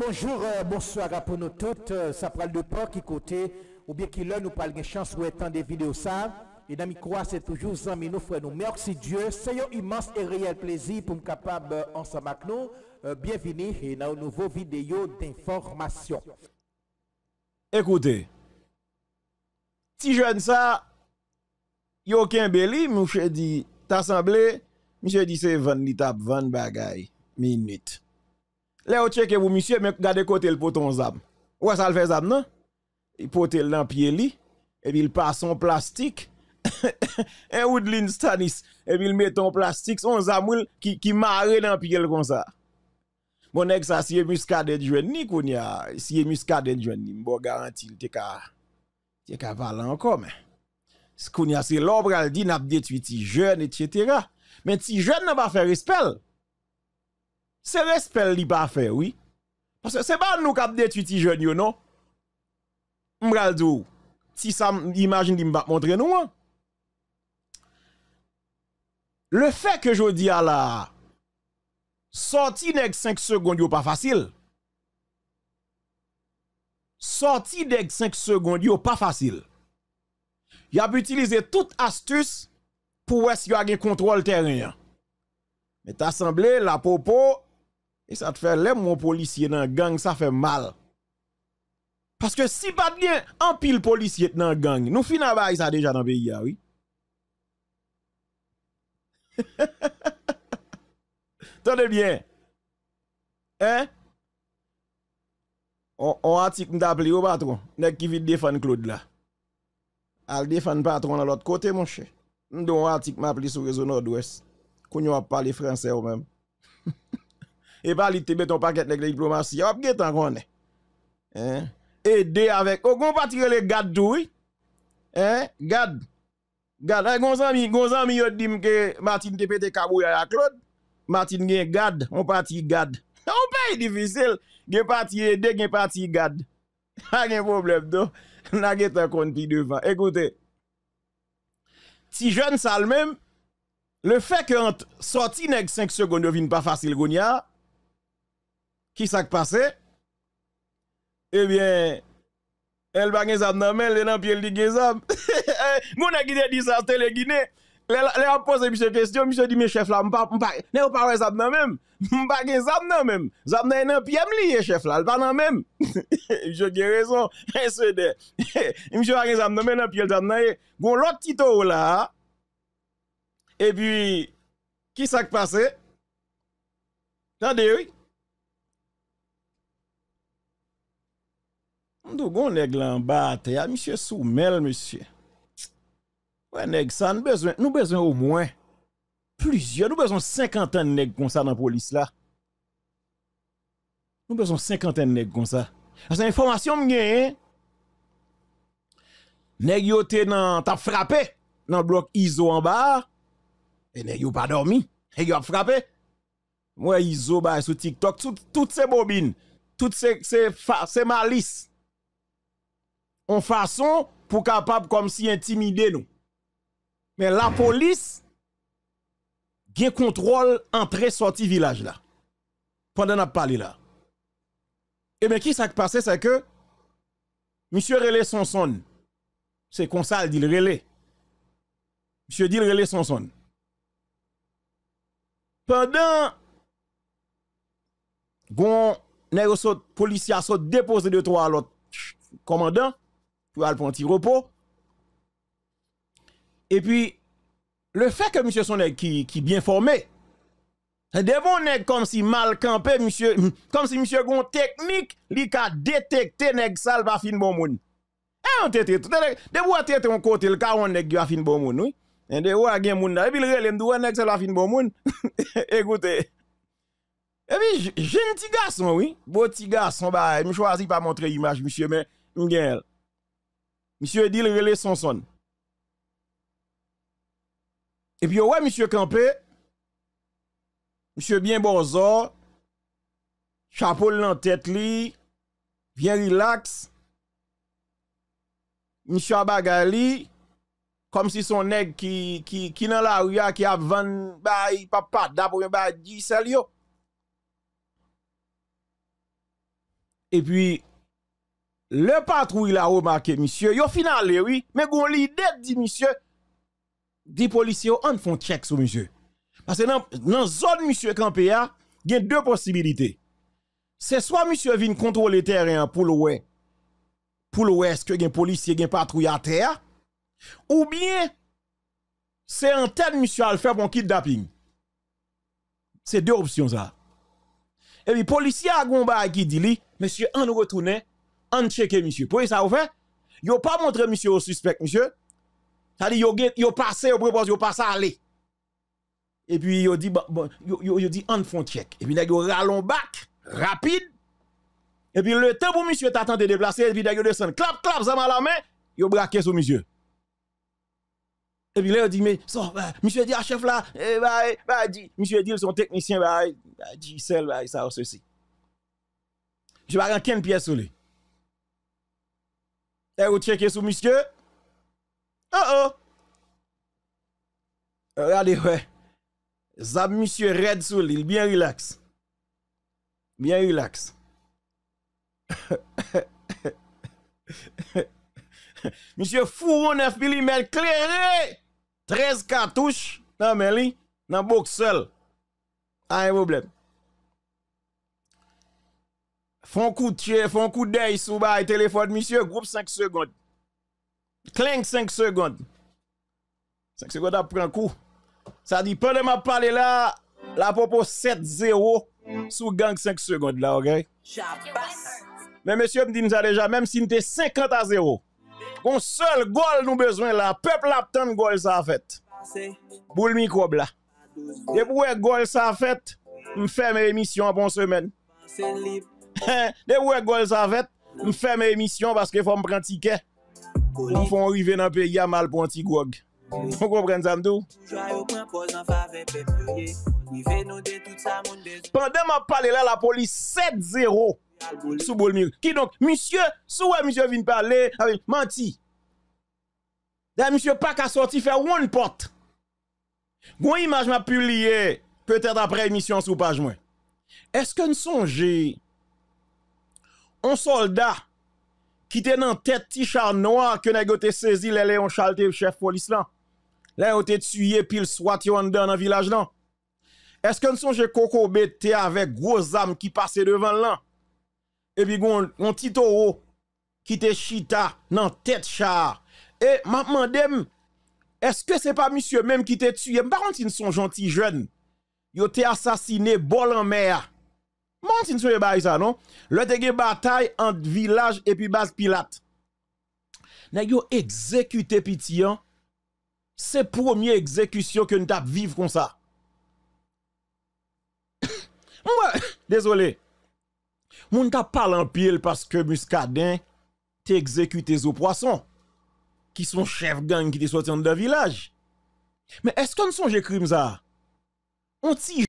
Bonjour, euh, bonsoir a pou nou tout, sa pral de po ki kote, ou bie ki lè nou pral gen chans wè tan de video sa, e nan mi kwa se toujou zan mi nou fre nou mèok si Diyo, se yo imans e reyel plezi pou m kapab ansa mak nou, biye vini, e nan nouvo video d'informasyon. Ekote, ti jwen sa, yo ken beli, mou fè di tasamble, mou fè di se van litap van bagay, mi nit. Là, on que vous, monsieur, mais regardez côté le poton zam. Ouais, ça le fait zam, non? Il pote le dans pied li, et puis il passe en plastique. Et woodlin stanis, et puis il met en plastique, son zam qui, qui marre dans pied comme ça. Mon nèg ça, si e muscadet jeune ni kounia, si e muscadet jeune ni, bon garanti, te ka, te ka valant encore, mais. Kounia, c'est l'obral dit, n'a a détruit ti jeune, etc. Mais ti jeune n'a pas fait respect c'est respect li pas fait, oui. Parce que c'est pas nous qui avons des les jeunes, non? M'bral dire si ça, imagine m'a nous, hein. Le fait que je dis à la sortie nèg 5 secondes n'est pas facile. Sortie d'ex 5 secondes n'est pas facile. Y a utilisé toute astuce pour voir si y a un contrôle terrain. Hein. Mais t'as semblé la popo E sa te fe lem moun polisye nan gang, sa fe mal. Paske si pat li anpil polisye nan gang, nou finan ba yi sa deja nan beya, oui. Ton e bien. Hein? On atik m da pli ou patron, nek ki vide defan Claude la. Al defan patron al ot kote monshe. M don atik m ap li sou rezo nord-ouest. Koun yo ap pale franse ou menm. et pas li te ton paquet nèg la diplomatie hop getan konne hein Et de avec au gon patire les gad doui hein gad gad ay gon ami gon ami yo dim ke Martin te pété kabouya a Claude Martin gen gad on parti gad on pays difficile gen parti de gen parti gad pas gen problème do na tan konne pi devant écoutez si jeune ça même le fait que sorti nèg 5 secondes devine pas facile gonia qui s'est passé? Eh bien, elle va gagner dans elle dans pied li gazab. Eh, mon a guiné dit ça le Guinée. a posé monsieur question, monsieur dit mes chef là, on ne pas nan même. M'pa gen zab nan même. dans nan pied chef là, pas dans même. Je raison, eh, Monsieur a va nan même dans pied Bon, Gon l'autre là. Et puis qui s'est passé? Attendez oui. Ndogon nèg en bas à monsieur Soumel monsieur. Ouais nèg ça nous besoin nous besoin au moins plusieurs nous besoin 50 ans nèg comme ça dans police là. Nous besoin 50 ans nèg comme ça. Parce que information me gagne hein. nèg yo t'a frappé dans bloc ISO en bas et nèg yo pas dormi. et yo frappé. Moi ISO bah sur TikTok toutes tout ces bobines, toutes ces ces malices en façon pour capable comme si intimider nous. Mais la police gain contrôle entrée sortie village là. Pendant n'a parlé là. Et bien qui ça qui passé c'est que monsieur Relé Sonson c'est comme ça dit le relais. Monsieur dit le relais Sonson. Pendant gon les policier a déposé de trois à l'autre commandant pour aller prendre un petit repos. Et puis, le fait que monsieur son qui, qui bien formé, devant nèg comme si mal campé, monsieur, comme si monsieur gon technique, li ka détecté nèg sale va fin bon moun. Et eh, on tete, de vous tete on côté, le ka on nèg va fin bon moun, oui. Et eh, de à a gen moun et puis le relem dou nèg sale fin bon moun. Écoutez. Et puis, un petit garçon, oui. Beau petit garçon, bah, je choisis pas montrer l'image, monsieur, mais, Monsieur Edil son Sanson. Et puis, ouais, monsieur Campé, monsieur bien chapeau dans tête li, bien relax. Monsieur Abagali, comme si son nèg qui, qui, qui dans la rue, qui a 20 bay, papa, bah bay, salut. Et puis, le patrouille a remarqué, monsieur. Yo final, oui. Mais gon l'idée dit, monsieur, dit policiers, on font check sur monsieur. Parce que dans la zone, monsieur il y a deux possibilités. C'est soit monsieur vient contrôler le terrain pour le Pour le est-ce que un policier, un patrouille à terre? Ou bien, c'est un tel monsieur, à faire pour kidnapping. C'est deux options, ça. Et puis, policier a gon qui dit, monsieur, on retourne on checker monsieur. Pour ça vous fait, yo pas montré monsieur au suspect monsieur. Ça dit yo get, yo passé au propose yo passé aller. Et puis yo dit bon, yo, yo, dit en font check. Et puis nèg dit, ralon rapide. Et puis le temps pour monsieur t'attendre de déplacer et puis nèg descend clap clap ça m'a la main, ont braqué sur monsieur. Et puis là, ont dit, mais, bah, monsieur dit, à chef là, eh, bah, eh, bah, dit, monsieur dit, son technicien, bah, eh, bah dit, celle, bah, ça, ceci. Je vais rien pièce sur lui. Et vous checkez sous monsieur? Oh oh! Regardez, ouais. Zab monsieur red il est bien relax. Bien relax. monsieur Fouron 9 mm clairé! 13 cartouches mais lui, dans box Pas ah, un problème font coup e de font coup d'œil sous bas téléphone monsieur groupe 5 secondes Clink 5 secondes 5 secondes après un coup ça dit pendant m'a parler là la propos 7-0 sous gang 5 secondes là OK mais monsieur me dit ça déjà même si était 50 à 0 on seul goal nous besoin là peuple goal ça a fait boule microbe là et pour goal ça a fait me ferme une en bonne semaine De wè gwen sa vèt, nou fèmè emisyon baske fòm prantike. Nou fòm rive nan peyi a mal pou anti-gwag. Mwen kompren zan tout. Pandè mwen pale la la polis 7-0 sou bou l'mil. Ki donk, monsye, sou wè monsye vin pale, ah man ti. Da monsye pak a soti fè woun pot. Gwen imajman pulye, pweter dapre emisyon sou paj mwen. Eske n sonje... un soldat qui était dans tête char noir que nèg te saisi les Léon Chalte chef police là. Là été tué pile soit dans dans village là. Est-ce que nous songe Coco Bété avec gros âme qui passait devant là Et puis on, un petit taureau qui te chita dans tête char. Et m'a demandé est-ce que c'est pas monsieur même qui t'a tué Par contre, ils sont gentils jeunes. Ils ont assassiné bol en mer. Mon sur les bails ça, non? Le te gen bataille entre village et puis base pilate. Nèg yo exécuté pitian. Hein? C'est première exécution que nous avons vivre comme ça. Moi, désolé. Moun ta parle en pile parce que Muscadin te exécuté aux poissons qui sont chefs gang qui te sorti en un village. Mais est-ce qu'on songe crime ça? On tire